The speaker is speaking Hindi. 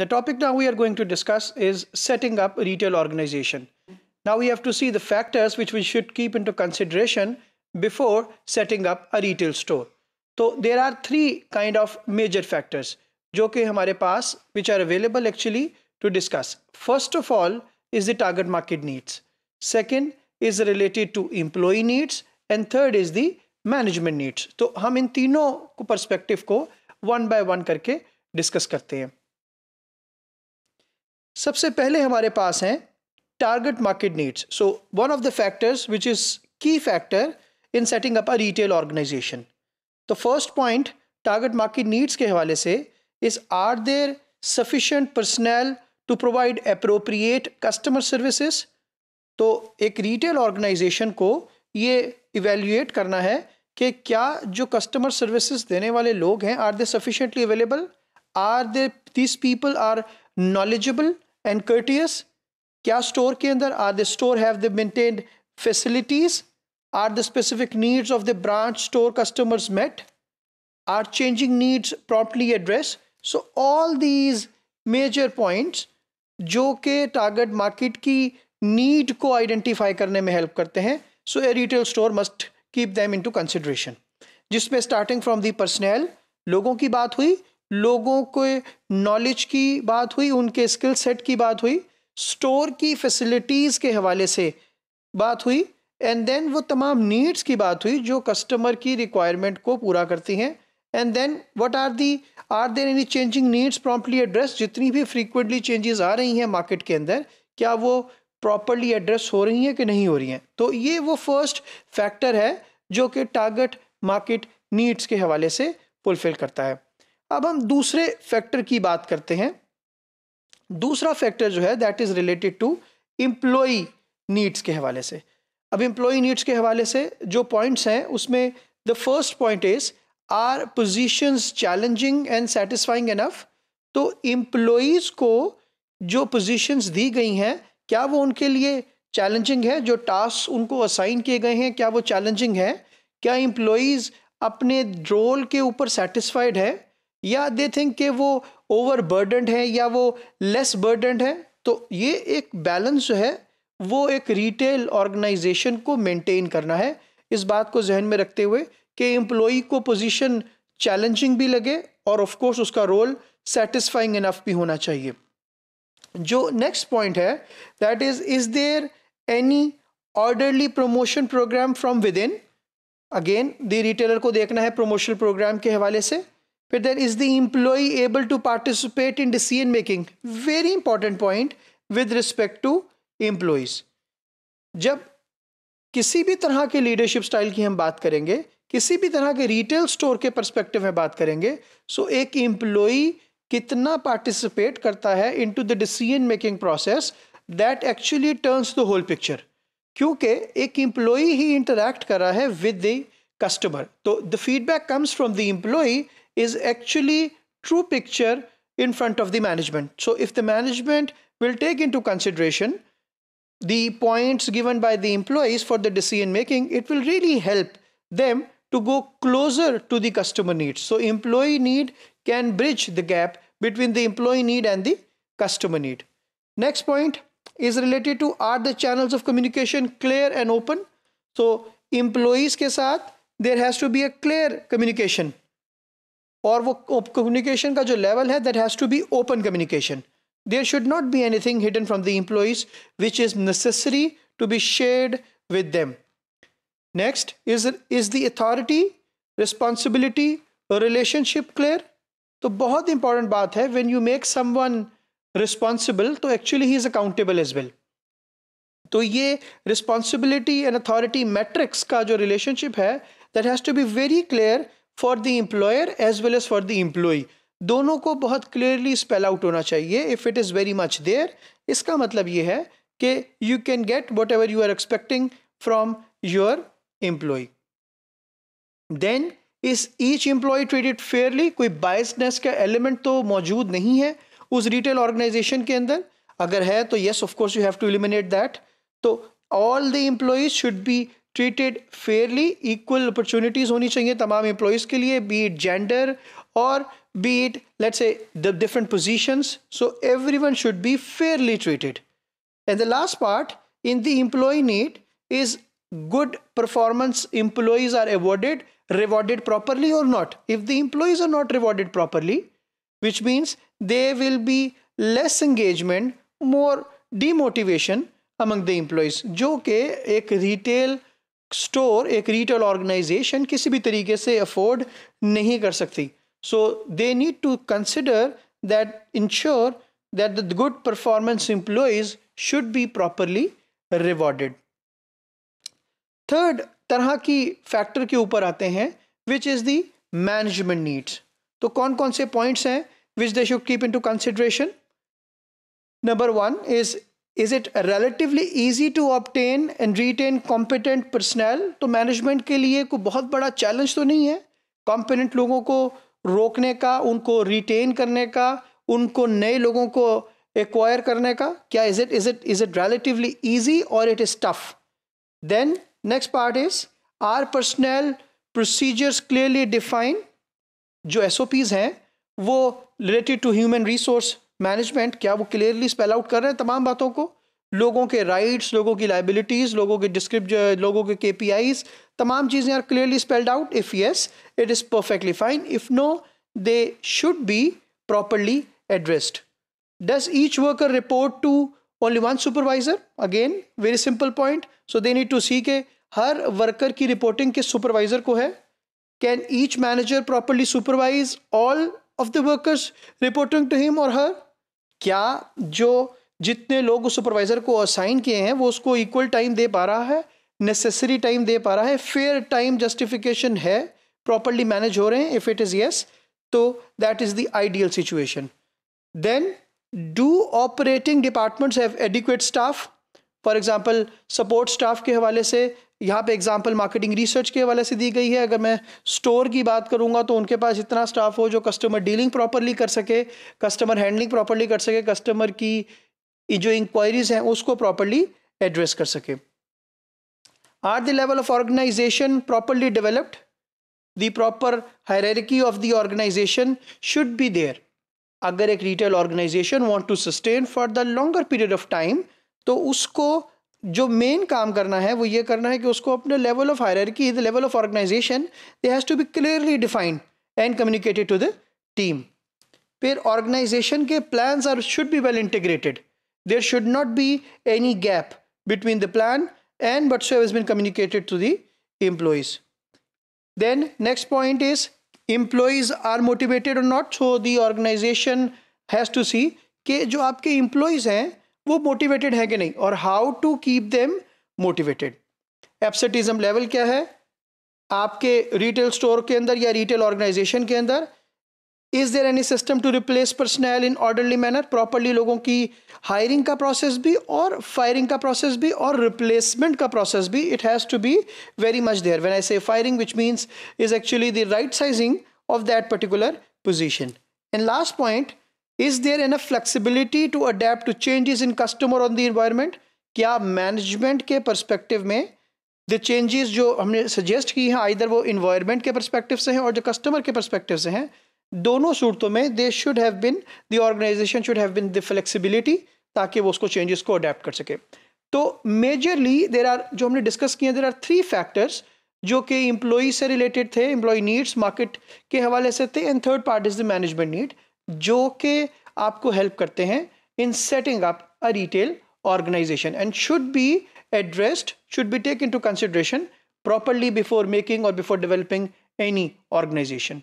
The topic now we are going to discuss is setting up a retail organization. Now we have to see the factors which we should keep into consideration before setting up a retail store. So there are three kind of major factors which are available actually to discuss. First of all is the target market needs. Second is related to employee needs and third is the management needs. So we discuss these three perspective one by one Karke discuss करते सबसे पहले हमारे पास हैं target market needs so one of the factors which is key factor in setting up a retail organization तो first point target market needs के हवाले से is are there sufficient personal to provide appropriate customer services तो एक रिटेल ऑर्गेनाइजेशन को ये इवेल्यूएट करना है कि क्या जो कस्टमर सर्विसेज देने वाले लोग हैं are they sufficiently available are they this people are knowledgeable and courteous क्या स्टोर के अंदर are the store have the maintained facilities are the specific needs of the branch store customers met are changing needs properly address so all these major points जो कि टारगेट मार्केट की नीड को आइडेंटिफाई करने में हेल्प करते हैं so a retail store must keep them into consideration जिसमें स्टार्टिंग फ्रॉम दी पर्सनल लोगों की बात हुई लोगों को नॉलेज की बात हुई उनके स्किल सेट की बात हुई स्टोर की फैसिलिटीज़ के हवाले से बात हुई एंड देन वो तमाम नीड्स की बात हुई जो कस्टमर की रिक्वायरमेंट को पूरा करती हैं and then what are the are there any changing needs properly address जितनी भी फ्रीक्वेंटली चेंजेस आ रही हैं मार्केट के अंदर क्या वो प्रॉपरली एड्रेस हो रही हैं कि नहीं हो रही हैं तो ये वो फर्स्ट फैक्टर है जो कि टारगेट मार्केट नीड्स के हवाले से फुलफिल करता है अब हम दूसरे फैक्टर की बात करते हैं दूसरा फैक्टर जो है that is related to employee needs के हवाले से अब इम्प्लॉई नीड्स के हवाले से जो पॉइंट्स हैं उसमें the first point is are positions challenging and satisfying enough तो एम्प्लॉयज़ को जो पोजीशंस दी गई हैं क्या वो उनके लिए चैलेंजिंग है जो टास्क उनको असाइन किए गए हैं क्या वो चैलेंजिंग है क्या एम्प्लॉयज़ अपने रोल के ऊपर सेटिस्फाइड है या दे थिंक कि वो ओवर बर्डनड है या वो लेस बर्डनड है तो ये एक बैलेंस जो है वो एक रिटेल ऑर्गेनाइजेशन को मेंटेन करना है इस बात को जहन में रखते हुए कि एम्प्लॉई को पोजीशन चैलेंजिंग भी लगे और ऑफ कोर्स उसका रोल सेटिस्फाइंग इनफ भी होना चाहिए जो नेक्स्ट पॉइंट है that is is there any orderly promotion program from within again the retailer को देखना है प्रमोशन प्रोग्राम के हवाले से But then is the employee able to participate in decision making? Very important point with respect to employees जब किसी भी तरह के लीडरशिप स्टाइल की हम बात करेंगे किसी भी तरह के रिटेल स्टोर के परस्पेक्टिव में बात करेंगे सो एक एम्प्लॉई कितना पार्टिसिपेट करता है into the decision making process that actually turns the whole picture क्योंकि एक एम्प्लॉई ही इंटरेक्ट कर रहा है विद द कस्टमर तो the feedback comes from the employee is actually true picture in front of the management. So if the management will take into consideration the points given by the employees for the decision making, it will really help them to go closer to the customer needs. So employee need can bridge the gap between the employee need and the customer need. Next point is related to are the channels of communication clear and open? So employees ke saath, there has to be a clear communication और वो कम्युनिकेशन का जो लेवल है that has to be open communication there should not be anything hidden from the employees which is necessary to be shared with them next is is the authority responsibility relationship clear तो बहुत इंपॉर्टेंट बात है when you make someone responsible तो actually he is accountable as well तो ये रिस्पॉन्सिबिलिटी एंड अथॉरिटी मैट्रिक्स का जो रिलेशनशिप है that has to be very clear for the employer as well as for the employee दोनों को बहुत क्लियरली स्पेल आउट होना चाहिए if it is very much there इसका मतलब ये है कि you can get whatever you are expecting from your employee then is each employee treated fairly कोई बायसनेस का एलिमेंट तो मौजूद नहीं है उस रिटेल ऑर्गेनाइजेशन के अंदर अगर है तो yes of you have to eliminate that तो all the employees should be treated fairly equal opportunities होनी चाहिए तमाम एम्प्लॉयज़ के लिए बी इट जेंडर और be it let's say different positions so every one should be fairly treated and the last part in the employee need is good performance employees are awarded rewarded properly or not if the employees are not rewarded properly which means they will be less engagement more demotivation among the employees जो कि एक रिटेल स्टोर एक रिटेल ऑर्गेनाइजेशन किसी भी तरीके से अफोर्ड नहीं कर सकती so they need to consider that ensure that the good performance employees should be properly rewarded third तरह की फैक्टर के ऊपर आते हैं which is the management needs तो कौन कौन से पॉइंट्स हैं which they should keep into consideration number one is is it relatively easy to obtain and retain competent personnel तो मैनेजमेंट के लिए कोई बहुत बड़ा चैलेंज तो नहीं है कॉम्पिटेंट लोगों को रोकने का उनको रिटेन करने का उनको नए लोगों को एक्वायर करने का क्या is it is it is it relatively easy or it is tough then next part is are personnel procedures clearly define जो एस ओ पीज़ हैं वो related to human resource management क्या वो क्लियरली स्पेल आउट कर रहे हैं तमाम बातों को लोगों के राइट्स लोगों की लाइबिलिटीज़ लोगों के डिस्क्रिप लोगों के के तमाम चीज़ें are clearly spelled out if yes it is perfectly fine if no they should be properly addressed does each worker report to only one supervisor again very simple point so they need to see के हर वर्कर की रिपोर्टिंग किस सुपरवाइजर को है can each manager properly supervise all of the workers reporting to him और हर क्या जो जितने लोग उस सुपरवाइज़र को असाइन किए हैं वो उसको इक्वल टाइम दे पा रहा है नेसेसरी टाइम दे पा रहा है फेयर टाइम जस्टिफिकेशन है प्रॉपरली मैनेज हो रहे हैं इफ़ इट इज़ येस तो that is the ideal situation then do operating departments have adequate staff for example support staff के हवाले से यहाँ पे एग्जांपल मार्केटिंग रिसर्च के हवाले से दी गई है अगर मैं स्टोर की बात करूँगा तो उनके पास इतना स्टाफ हो जो कस्टमर डीलिंग प्रॉपरली कर सके कस्टमर हैंडलिंग प्रॉपरली कर सके कस्टमर की जो इंक्वायरीज़ हैं उसको प्रॉपरली एड्रेस कर सके are the level of organisation properly developed the proper hierarchy of the organisation should be there अगर एक retail organisation want to sustain for the longer period of time तो उसको जो मेन काम करना है वो ये करना है कि उसको अपने लेवल ऑफ की the level of organisation they has to be clearly defined and communicated to the team फिर ऑर्गेनाइजेशन के plans are should be well integrated there should not be any gap between the plan and but so is been communicated to the Then then next point is are are motivated not so the organization has to see कि जो आपके इम्प्लॉयज़ हैं वो मोटिवेटेड है कि नहीं और how to keep them motivated absenteeism level क्या है आपके रिटेल स्टोर के अंदर या रिटेल ऑर्गेनाइजेशन के अंदर is there any system to replace personnel in orderly manner properly लोगों की हायरिंग का प्रोसेस भी और फायरिंग का प्रोसेस भी और रिप्लेसमेंट का प्रोसेस भी it has to be very much there when I say firing which means is actually the right sizing of that particular position and last point is there an flexibility to adapt to changes in customer on the environment क्या मैनेजमेंट के परस्पेक्टिव में द चेंजेस जो हमने सजेस्ट की हैं आइधर वो इन्वायरमेंट के परस्पेक्टिव से हैं और जो कस्टमर के परस्पेक्टिव से हैं दोनों सूरतों में they should have been the organisation should have been the flexibility ताकि वो उसको चेंजेस को अडेप्ट कर सके तो मेजरली देर आर जो हमने डिस्कस किए देर आर थ्री फैक्टर्स जो कि इम्प्लॉई से रिलेटेड थे इम्प्लॉई नीड्स मार्केट के हवाले से थे and third part is the management need जो के आपको हेल्प करते हैं in setting up a retail organisation and should be addressed should be take into consideration properly before making or before developing any organisation